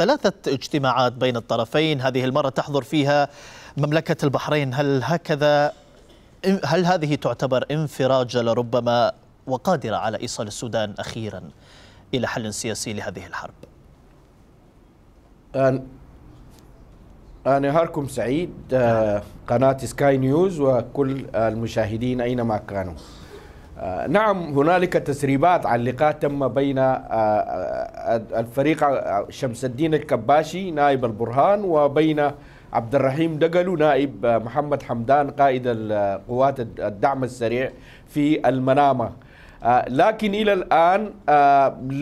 ثلاثة اجتماعات بين الطرفين هذه المرة تحضر فيها مملكة البحرين هل هكذا هل هذه تعتبر انفراجة لربما وقادرة على إيصال السودان أخيرا إلى حل سياسي لهذه الحرب أنا هاركم سعيد آه، قناة سكاي نيوز وكل المشاهدين أينما كانوا آه، نعم هنالك تسريبات عن لقاء تم بين آه، آه، الفريق شمس الدين الكباشي نائب البرهان وبين عبد الرحيم دقلو نائب محمد حمدان قائد قوات الدعم السريع في المنامه لكن إلى الآن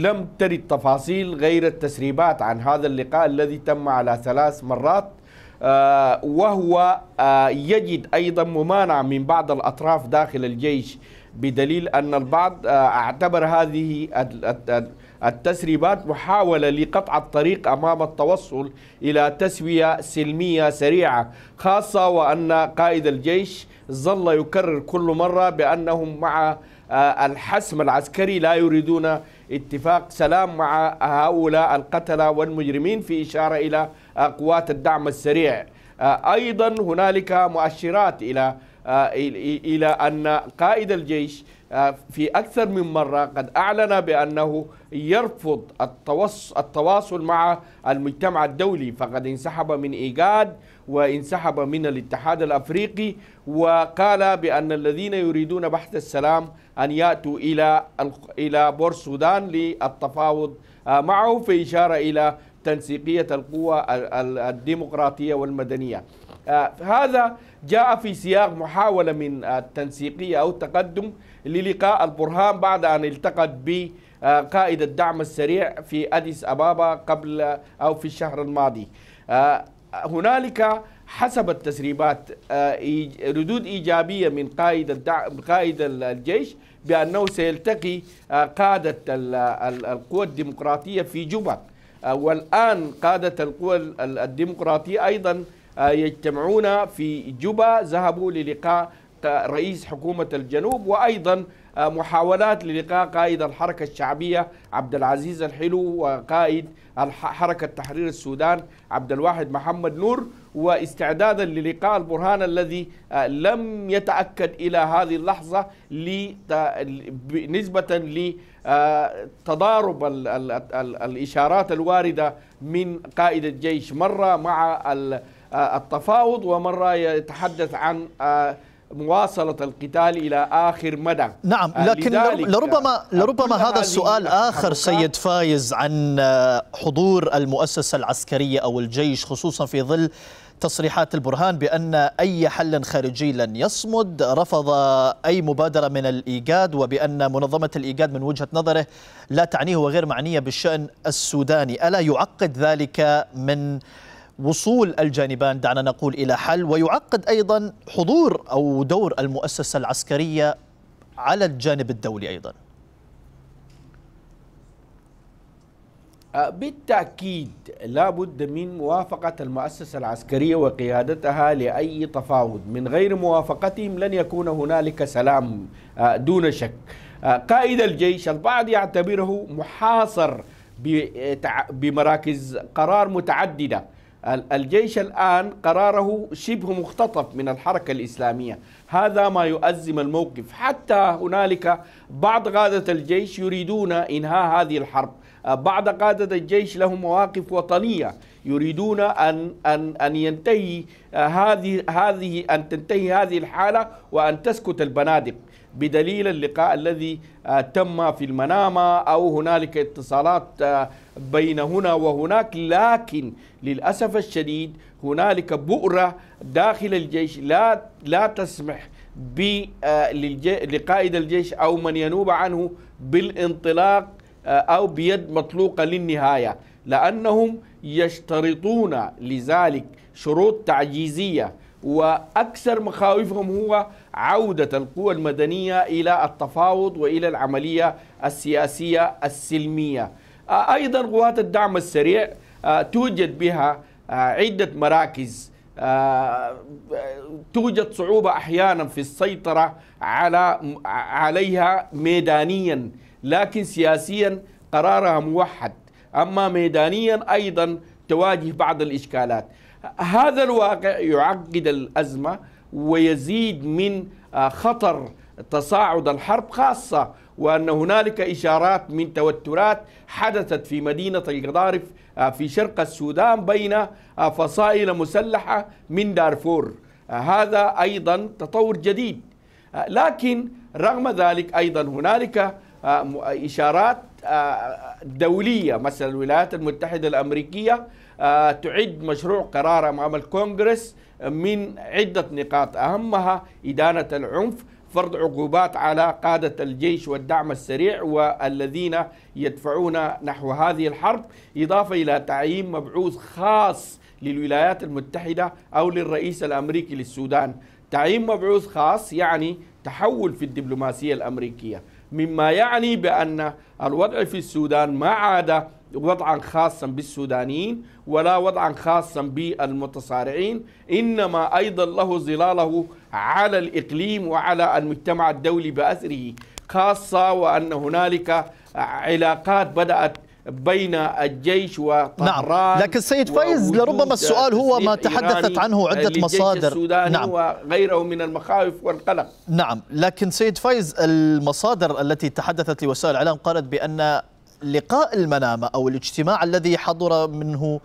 لم ترد تفاصيل غير التسريبات عن هذا اللقاء الذي تم على ثلاث مرات وهو يجد أيضا ممانعة من بعض الأطراف داخل الجيش بدليل أن البعض آه، اعتبر هذه التسريبات محاولة لقطع الطريق أمام التوصل إلى تسوية سلمية سريعة خاصة وأن قائد الجيش ظل يكرر كل مرة بأنهم مع آه، الحسم العسكري لا يريدون اتفاق سلام مع هؤلاء القتلة والمجرمين في إشارة إلى آه، قوات الدعم السريع أيضا هنالك مؤشرات إلى آه، إلى أن قائد الجيش آه، في أكثر من مرة قد أعلن بأنه يرفض التواصل مع المجتمع الدولي فقد انسحب من إيجاد وانسحب من الاتحاد الأفريقي وقال بأن الذين يريدون بحث السلام أن يأتوا إلى إلى بور السودان للتفاوض آه، معه في إشارة إلى تنسيقية القوى الديمقراطية والمدنية آه، هذا جاء في سياق محاولة من التنسيقية آه، أو التقدم للقاء البرهان بعد أن التقت ب آه، قائد الدعم السريع في أديس أبابا قبل أو في الشهر الماضي هنالك حسب التسريبات ردود إيجابية من قائد الدعم قائد الجيش بأنه سيلتقي قادة القوى الديمقراطية في جوبا والآن قادة القوى الديمقراطية أيضا آه، يجتمعون في جوبا ذهبوا للقاء رئيس حكومة الجنوب وأيضا آه، محاولات للقاء قائد الحركة الشعبية عبد العزيز الحلو وقائد حركة تحرير السودان عبد الواحد محمد نور واستعدادا للقاء البرهان الذي آه، لم يتأكد إلى هذه اللحظة نسبة لتضارب الإشارات الواردة من قائد الجيش مرة مع آه، التفاوض ومرة يتحدث عن آه، مواصلة القتال إلى آخر مدى نعم آه، لكن لربما لربما هذا السؤال آخر سيد فايز عن حضور المؤسسة العسكرية أو الجيش خصوصا في ظل تصريحات البرهان بأن أي حل خارجي لن يصمد رفض أي مبادرة من الإيجاد وبأن منظمة الإيجاد من وجهة نظره لا تعنيه وغير معنية بالشأن السوداني ألا يعقد ذلك من وصول الجانبان دعنا نقول إلى حل ويعقد أيضا حضور أو دور المؤسسة العسكرية على الجانب الدولي أيضا أه، بالتأكيد لا بد من موافقة المؤسسة العسكرية وقيادتها لأي تفاوض من غير موافقتهم لن يكون هنالك سلام أه، دون شك أه، قائد الجيش البعض يعتبره محاصر بمراكز قرار متعددة الجيش الآن قراره شبه مختطف من الحركة الإسلامية هذا ما يؤزم الموقف حتى هنالك بعض قادة الجيش يريدون إنهاء هذه الحرب بعض قادة الجيش لهم مواقف وطنية يريدون أن أن أن ينتهي هذه هذه أن تنتهي هذه الحالة وأن تسكت البنادق بدليل اللقاء الذي تم في المنامة أو هنالك اتصالات بين هنا وهناك لكن للأسف الشديد هنالك بؤرة داخل الجيش لا لا تسمح آه، لقائد الجيش أو من ينوب عنه بالانطلاق آه، أو بيد مطلوقة للنهاية لأنهم يشترطون لذلك شروط تعجيزية وأكثر مخاوفهم هو عودة القوى المدنية إلى التفاوض وإلى العملية السياسية السلمية آه، أيضا قوات الدعم السريع آه، توجد بها آه، عدة مراكز توجد صعوبة أحيانا في السيطرة على عليها ميدانيا لكن سياسيا قرارها موحد أما ميدانيا أيضا تواجه بعض الإشكالات هذا الواقع يعقد الأزمة ويزيد من خطر تصاعد الحرب خاصة وأن هنالك إشارات من توترات حدثت في مدينة القضارف آه، في شرق السودان بين آه، فصائل مسلحة من دارفور آه، هذا أيضا تطور جديد لكن رغم ذلك أيضا هنالك إشارات دولية مثلا الولايات المتحدة الأمريكية تعد مشروع قرار أمام الكونغرس من عدة نقاط أهمها إدانة العنف فرض عقوبات على قادة الجيش والدعم السريع والذين يدفعون نحو هذه الحرب إضافة إلى تعيين مبعوث خاص للولايات المتحدة أو للرئيس الأمريكي للسودان تعيين مبعوث خاص يعني تحول في الدبلوماسية الأمريكية مما يعني بأن الوضع في السودان ما عاد وضعا خاصا بالسودانيين ولا وضعا خاصا بالمتصارعين إنما أيضا له ظلاله على الإقليم وعلى المجتمع الدولي بأثره خاصة وأن هنالك علاقات بدأت بين الجيش وطهران نعم لكن السيد فايز لربما السؤال هو ما تحدثت عنه عدة مصادر نعم وغيره من المخاوف والقلق نعم لكن سيد فايز المصادر التي تحدثت لوسائل الإعلام قالت بأن لقاء المنامة أو الاجتماع الذي حضر منه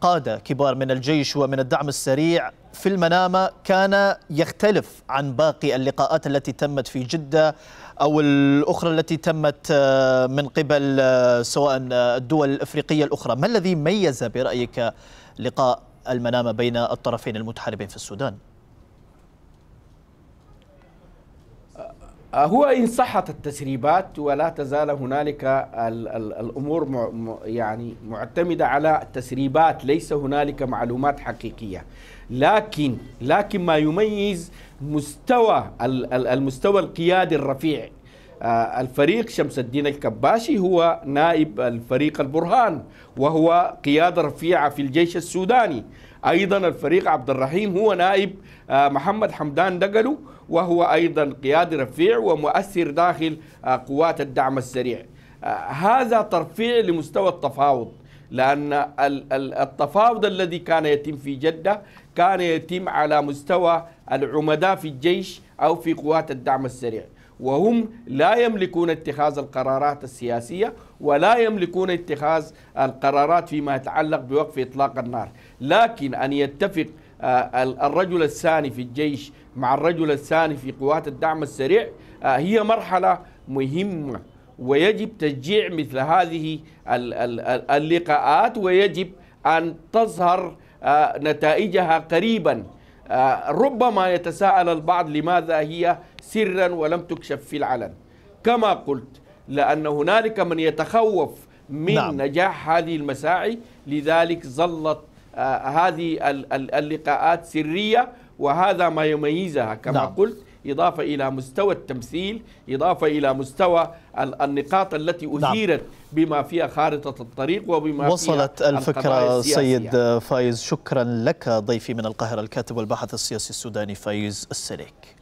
قادة كبار من الجيش ومن الدعم السريع في المنامة كان يختلف عن باقي اللقاءات التي تمت في جدة أو الأخرى التي تمت آه، من قبل آه، سواء آه، الدول الأفريقية الأخرى ما الذي ميز برأيك لقاء المنامة بين الطرفين المتحاربين في السودان؟ آه، هو إن صحت التسريبات ولا تزال هنالك الأمور يعني معتمدة على تسريبات ليس هنالك معلومات حقيقية لكن لكن ما يميز مستوى المستوى القيادي الرفيع آه، الفريق شمس الدين الكباشي هو نائب الفريق البرهان وهو قيادة رفيعة في الجيش السوداني أيضا الفريق عبد الرحيم هو نائب آه، محمد حمدان دقلو وهو أيضا قيادي رفيع ومؤثر داخل آه، قوات الدعم السريع هذا ترفيع لمستوى التفاوض لأن التفاوض الذي كان يتم في جدة كان يتم على مستوى العمداء في الجيش أو في قوات الدعم السريع وهم لا يملكون اتخاذ القرارات السياسية ولا يملكون اتخاذ القرارات فيما يتعلق بوقف إطلاق النار لكن أن يتفق آه، الرجل الثاني في الجيش مع الرجل الثاني في قوات الدعم السريع آه، هي مرحلة مهمة ويجب تشجيع مثل هذه اللقاءات ويجب أن تظهر آه، نتائجها قريباً آه، ربما يتساءل البعض لماذا هي سرا ولم تكشف في العلن كما قلت لأن هنالك من يتخوف من نعم. نجاح هذه المساعي لذلك ظلت آه، هذه اللقاءات سرية وهذا ما يميزها كما نعم. قلت إضافة إلى مستوى التمثيل إضافة إلى مستوى النقاط التي نعم. أثيرت نعم. بما فيها خارطة الطريق وبما وصلت فيها الفكرة سيد فايز شكرا لك ضيفي من القاهرة الكاتب والباحث السياسي السوداني فايز السليك